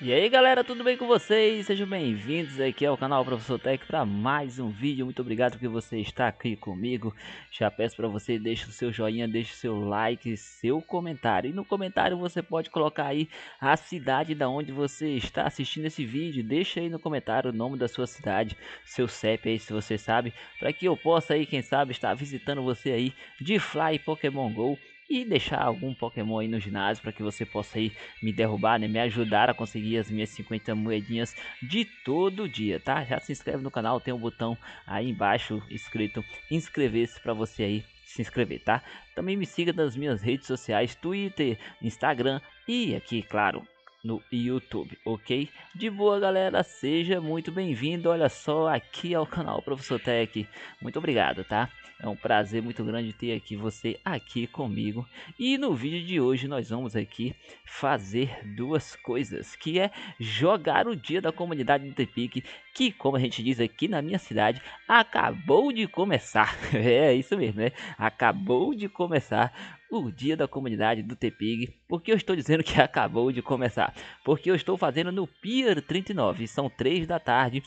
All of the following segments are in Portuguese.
E aí galera, tudo bem com vocês? Sejam bem-vindos aqui ao canal Professor Tech para mais um vídeo. Muito obrigado por você estar aqui comigo. Já peço para você deixe o seu joinha, deixe o seu like, seu comentário. E no comentário você pode colocar aí a cidade da onde você está assistindo esse vídeo. Deixa aí no comentário o nome da sua cidade, seu CEP aí se você sabe, para que eu possa aí, quem sabe, estar visitando você aí de Fly Pokémon GO e deixar algum Pokémon aí no ginásio para que você possa aí me derrubar, né? Me ajudar a conseguir as minhas 50 moedinhas de todo dia, tá? Já se inscreve no canal, tem um botão aí embaixo escrito inscrever-se para você aí se inscrever, tá? Também me siga nas minhas redes sociais, Twitter, Instagram e aqui, claro, no YouTube, ok? De boa, galera, seja muito bem-vindo. Olha só aqui ao é canal Professor Tech. Muito obrigado, tá? É um prazer muito grande ter aqui você aqui comigo. E no vídeo de hoje nós vamos aqui fazer duas coisas, que é jogar o dia da comunidade do Tepic, que como a gente diz aqui na minha cidade, acabou de começar. É isso mesmo, né? Acabou de começar o dia da comunidade do Tepig. Por que eu estou dizendo que acabou de começar? Porque eu estou fazendo no Pier 39, são 3 da tarde.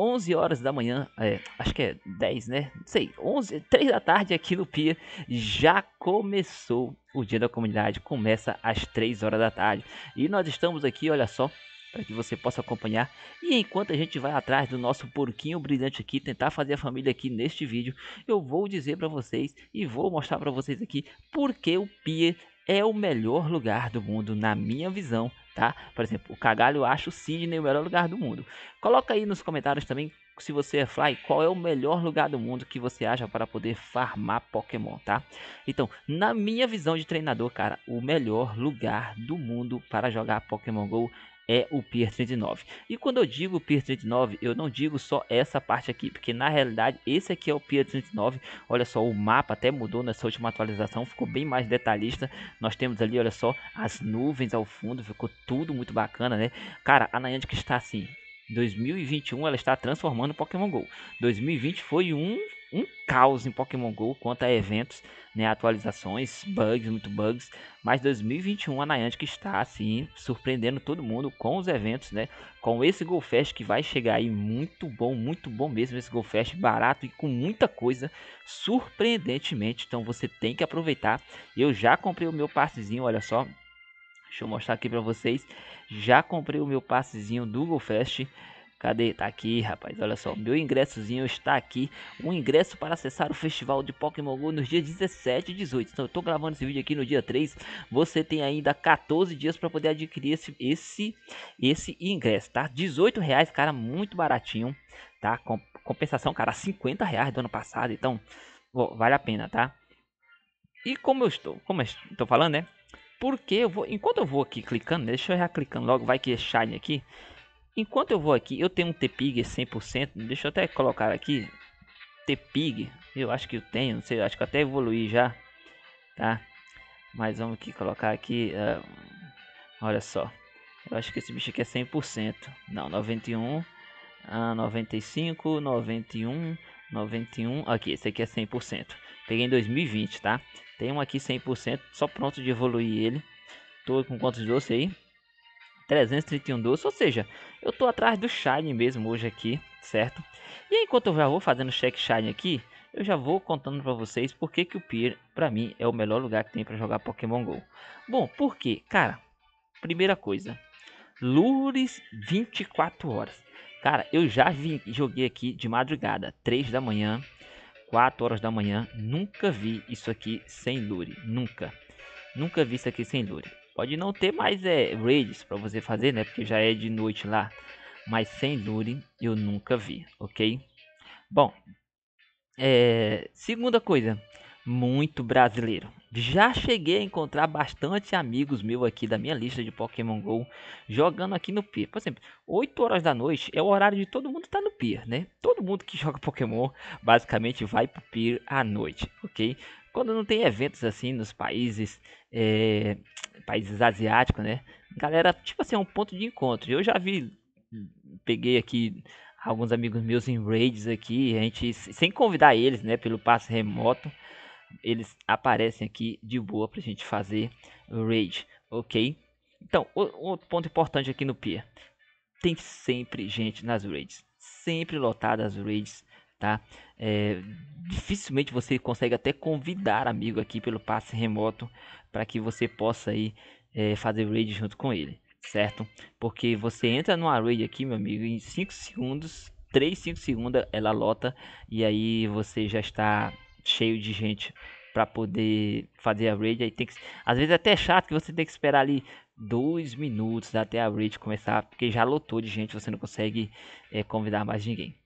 11 horas da manhã, é, acho que é 10, né? Não sei, 11, 3 da tarde aqui no Pier já começou o Dia da Comunidade, começa às 3 horas da tarde. E nós estamos aqui, olha só, para eh, que você possa acompanhar. E enquanto a gente vai atrás do nosso porquinho brilhante aqui, tentar fazer a família aqui neste vídeo, eu vou dizer para vocês e vou mostrar para vocês aqui porque o Pier é o melhor lugar do mundo, na minha visão, tá? Por exemplo, o Cagalho acha o Sydney o melhor lugar do mundo. Coloca aí nos comentários também, se você é Fly, qual é o melhor lugar do mundo que você acha para poder farmar Pokémon, tá? Então, na minha visão de treinador, cara, o melhor lugar do mundo para jogar Pokémon GO é o Pier 39. E quando eu digo Pier 39, eu não digo só essa parte aqui, porque na realidade esse aqui é o Pier 39. Olha só, o mapa até mudou nessa última atualização, ficou bem mais detalhista. Nós temos ali, olha só, as nuvens ao fundo, ficou tudo muito bacana, né? Cara, a Niantic está assim, 2021 ela está transformando o Pokémon GO. 2020 foi um um caos em Pokémon GO quanto a eventos, né, atualizações, bugs, muito bugs, mas 2021 a Niantic está assim surpreendendo todo mundo com os eventos, né? Com esse Go Fest que vai chegar aí muito bom, muito bom mesmo esse Go Fest barato e com muita coisa surpreendentemente. Então você tem que aproveitar. Eu já comprei o meu passezinho, olha só. Deixa eu mostrar aqui para vocês. Já comprei o meu passezinho do Go Fest. Cadê? Tá aqui, rapaz. Olha só, meu ingressozinho está aqui. Um ingresso para acessar o festival de Pokémon GO nos dias 17 e 18. Então, eu tô gravando esse vídeo aqui no dia 3. Você tem ainda 14 dias para poder adquirir esse, esse, esse ingresso, tá? 18 reais, cara, muito baratinho, tá? Com, compensação, cara, 50 reais do ano passado. Então, ó, vale a pena, tá? E como eu estou, como eu estou falando, né? Porque eu vou, enquanto eu vou aqui clicando, né? deixa eu já clicando logo, vai que é shine aqui. Enquanto eu vou aqui, eu tenho um T-Pig 100%, deixa eu até colocar aqui, T-Pig, eu acho que eu tenho, não sei, acho que até evoluí já, tá? Mas vamos aqui colocar aqui, uh, olha só, eu acho que esse bicho aqui é 100%, não, 91, uh, 95, 91, 91, aqui, esse aqui é 100%, peguei em 2020, tá? Tem um aqui 100%, só pronto de evoluir ele, tô com quantos doce aí? 331 doce, ou seja, eu tô atrás do Shine mesmo hoje aqui, certo? E enquanto eu já vou fazendo check Shine aqui, eu já vou contando para vocês por que, que o Pier, para mim, é o melhor lugar que tem para jogar Pokémon GO. Bom, por quê? Cara, primeira coisa, lures 24 horas. Cara, eu já vi, joguei aqui de madrugada, 3 da manhã, 4 horas da manhã. Nunca vi isso aqui sem lure. Nunca. Nunca vi isso aqui sem lure. Pode não ter mais é, raids para você fazer, né? Porque já é de noite lá. Mas sem lure eu nunca vi, ok? Bom, é, segunda coisa, muito brasileiro. Já cheguei a encontrar bastante amigos meus aqui da minha lista de Pokémon GO jogando aqui no Pier. Por exemplo, 8 horas da noite é o horário de todo mundo estar tá no Pier, né? Todo mundo que joga Pokémon basicamente vai pro Pier à noite, ok? Quando não tem eventos assim nos países, é, países asiáticos, né? Galera, tipo assim, é um ponto de encontro. Eu já vi, peguei aqui alguns amigos meus em raids aqui, a gente sem convidar eles, né, pelo passo remoto, eles aparecem aqui de boa pra gente fazer raid, OK? Então, outro ponto importante aqui no Pia. Tem sempre gente nas raids. Sempre lotadas as raids tá? É, dificilmente você consegue até convidar amigo aqui pelo passe remoto para que você possa aí é, fazer raid junto com ele, certo? Porque você entra no raid aqui, meu amigo, em 5 segundos, 3, 5 segundos ela lota e aí você já está cheio de gente para poder fazer a raid. Aí tem que, às vezes é até chato que você tem que esperar ali dois minutos até a raid começar, porque já lotou de gente, você não consegue é, convidar mais ninguém.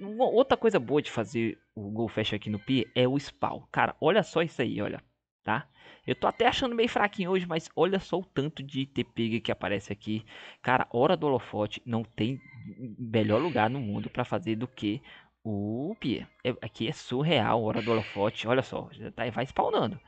Uma outra coisa boa de fazer o Go aqui no Pi é o spawn. Cara, olha só isso aí, olha. Tá? Eu tô até achando meio fraquinho hoje, mas olha só o tanto de TPG que aparece aqui. Cara, Hora do Holofote não tem melhor lugar no mundo para fazer do que o Pia. É, aqui é surreal, Hora do Holofote. Olha só, já tá, vai spawnando.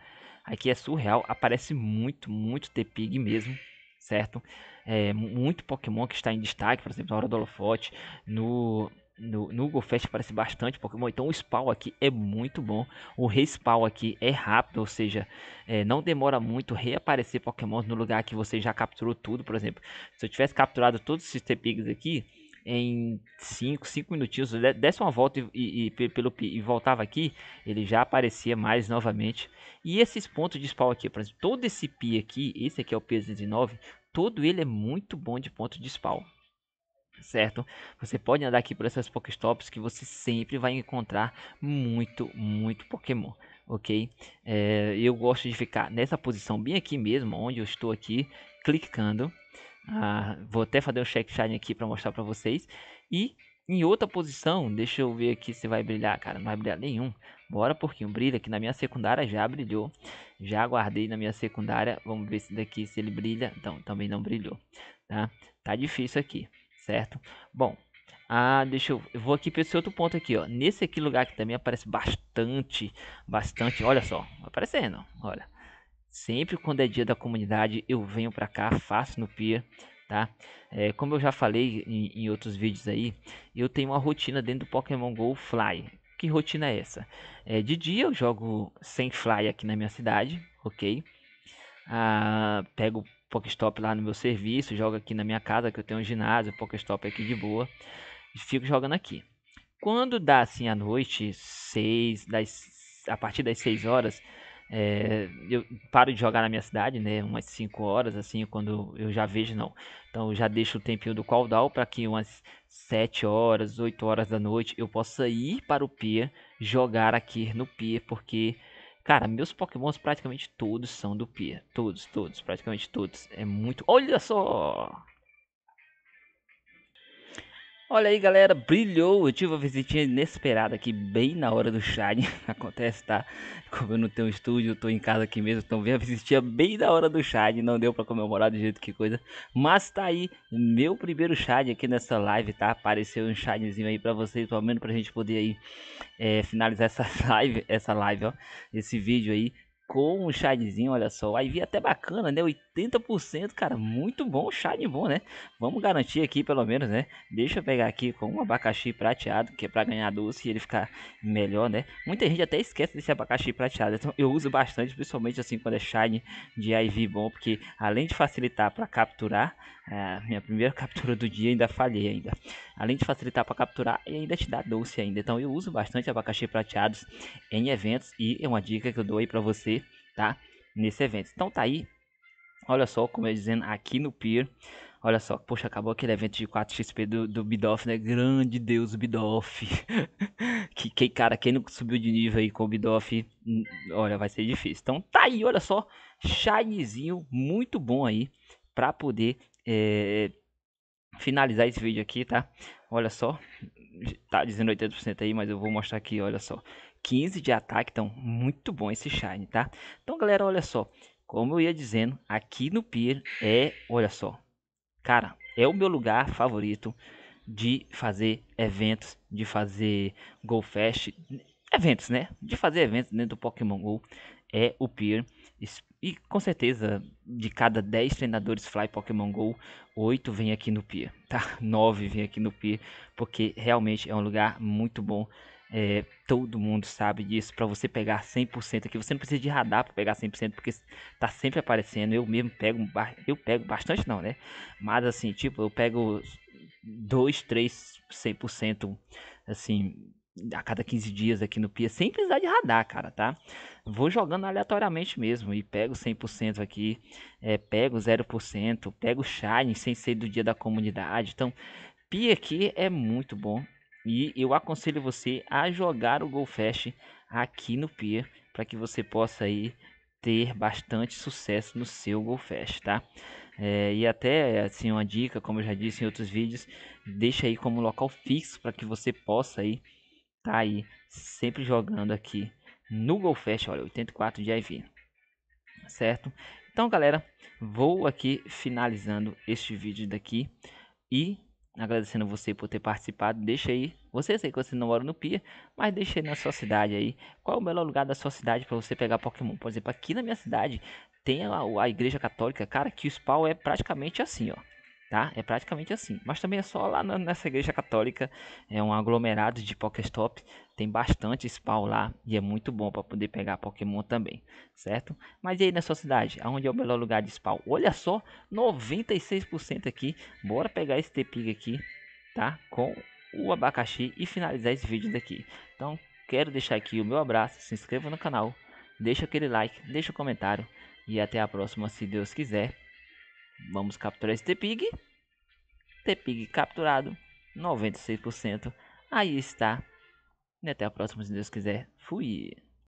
Aqui é surreal, aparece muito, muito TPG mesmo certo? É, muito Pokémon que está em destaque, por exemplo, na hora do holofote, no no, no Fest aparece bastante Pokémon, então o spawn aqui é muito bom. O respawn aqui é rápido, ou seja, é, não demora muito reaparecer Pokémon no lugar que você já capturou tudo, por exemplo. Se eu tivesse capturado todos esses T-Pigs aqui, em 5, 5 minutinhos, desse uma volta e, e, e, pelo, e voltava aqui, ele já aparecia mais novamente. E esses pontos de spawn aqui, por exemplo, todo esse Pi aqui, esse aqui é o p 19 todo ele é muito bom de ponto de spawn certo? Você pode andar aqui por essas Pokéstops que você sempre vai encontrar muito, muito Pokémon, ok? É, eu gosto de ficar nessa posição bem aqui mesmo, onde eu estou aqui, clicando. Ah, vou até fazer um check shine aqui para mostrar para vocês. E em outra posição, deixa eu ver aqui se vai brilhar, cara, não vai brilhar nenhum. Bora, porquinho, brilha, que na minha secundária já brilhou. Já guardei na minha secundária, vamos ver se daqui se ele brilha. Então, também não brilhou, tá? Tá difícil aqui certo? Bom, ah, deixa eu, eu vou aqui para esse outro ponto aqui, ó. Nesse aqui lugar que também aparece bastante, bastante, olha só, aparecendo, olha. Sempre quando é dia da comunidade, eu venho para cá, faço no pier, tá? É, como eu já falei em, em, outros vídeos aí, eu tenho uma rotina dentro do Pokémon GO Fly. Que rotina é essa? É, de dia eu jogo sem Fly aqui na minha cidade, ok? Ah, pego Pokestop lá no meu serviço, jogo aqui na minha casa, que eu tenho um ginásio, Pokestop é aqui de boa, e fico jogando aqui. Quando dá assim à noite, seis, das, a partir das 6 horas, é, eu paro de jogar na minha cidade, né? Umas 5 horas, assim, quando eu já vejo, não. Então eu já deixo o tempinho do call para que umas 7 horas, 8 horas da noite eu possa ir para o pier, jogar aqui no pier, porque Cara, meus pokémons praticamente todos são do Pia. Todos, todos, praticamente todos. É muito... Olha só! Olha aí, galera, brilhou. Eu tive uma visitinha inesperada aqui, bem na hora do shine. Acontece, tá? Como eu não tenho estúdio, tô em casa aqui mesmo, então veio a visitinha bem na hora do shine. Não deu para comemorar do jeito que coisa. Mas tá aí, meu primeiro shine aqui nessa live, tá? Apareceu um shinezinho aí para vocês, pelo menos pra gente poder aí é, finalizar essa live, essa live, ó. Esse vídeo aí com um chadzinho, olha só. Aí vi é até bacana, né? 80%, cara, muito bom, chá de bom, né? Vamos garantir aqui pelo menos, né? Deixa eu pegar aqui com um abacaxi prateado, que é para ganhar doce e ele ficar melhor, né? Muita gente até esquece desse abacaxi prateado. Então eu uso bastante, principalmente assim quando é chá de IV bom, porque além de facilitar para capturar, a ah, minha primeira captura do dia ainda falhei ainda além de facilitar para capturar e ainda te dá doce ainda. Então eu uso bastante abacaxi prateados em eventos e é uma dica que eu dou aí para você, tá? Nesse evento. Então tá aí. Olha só, como eu dizendo, aqui no Pier. Olha só, poxa, acabou aquele evento de 4xp do, do Bidoff, né? Grande Deus, o Bidoff. que, que, cara, quem não subiu de nível aí com o Bidoff, hum, olha, vai ser difícil. Então tá aí, olha só, shinezinho muito bom aí pra poder é, finalizar esse vídeo aqui, tá? Olha só, tá dizendo 80% aí, mas eu vou mostrar aqui, olha só. 15 de ataque, então muito bom esse Shine, tá? Então galera, olha só, como eu ia dizendo, aqui no Pier é, olha só, cara, é o meu lugar favorito de fazer eventos, de fazer Go Fest, eventos, né? De fazer eventos dentro do Pokémon GO é o Pier. E com certeza de cada 10 treinadores Fly Pokémon GO, 8 vem aqui no Pier, tá? 9 vem aqui no Pier, porque realmente é um lugar muito bom. É, todo mundo sabe disso. Para você pegar 100% aqui, você não precisa de radar para pegar 100%, porque tá sempre aparecendo. Eu mesmo pego, eu pego bastante não, né? Mas assim, tipo, eu pego 2, 3, 100% assim a cada 15 dias aqui no Pia, sem precisar de radar, cara, tá? Vou jogando aleatoriamente mesmo e pego 100% aqui, é, pego 0%, pego Shine sem ser do dia da comunidade. Então, Pia aqui é muito bom e eu aconselho você a jogar o Golfest aqui no Pia para que você possa aí ter bastante sucesso no seu Golfest, tá? É, e até assim uma dica, como eu já disse em outros vídeos, deixa aí como local fixo para que você possa aí Tá aí, sempre jogando aqui no Golfest, olha, 84 de IV. Certo? Então, galera, vou aqui finalizando este vídeo daqui e agradecendo você por ter participado. Deixa aí, você sei que você não mora no Pia, mas deixa aí na sua cidade aí. Qual é o melhor lugar da sua cidade para você pegar Pokémon? Por exemplo, aqui na minha cidade tem a, a igreja católica, cara, que o spawn é praticamente assim, ó tá? É praticamente assim. Mas também é só lá na, nessa igreja católica, é um aglomerado de Pokéstop, tem bastante spawn lá e é muito bom para poder pegar Pokémon também, certo? Mas e aí na sua cidade, aonde é o melhor lugar de spawn? Olha só, 96% aqui. Bora pegar esse Tepig aqui, tá? Com o abacaxi e finalizar esse vídeo daqui. Então, quero deixar aqui o meu abraço, se inscreva no canal, deixa aquele like, deixa o um comentário e até a próxima se Deus quiser. Vamos capturar esse T-Pig. T-Pig capturado. 96%. Aí está. E até a próxima, se Deus quiser. Fui.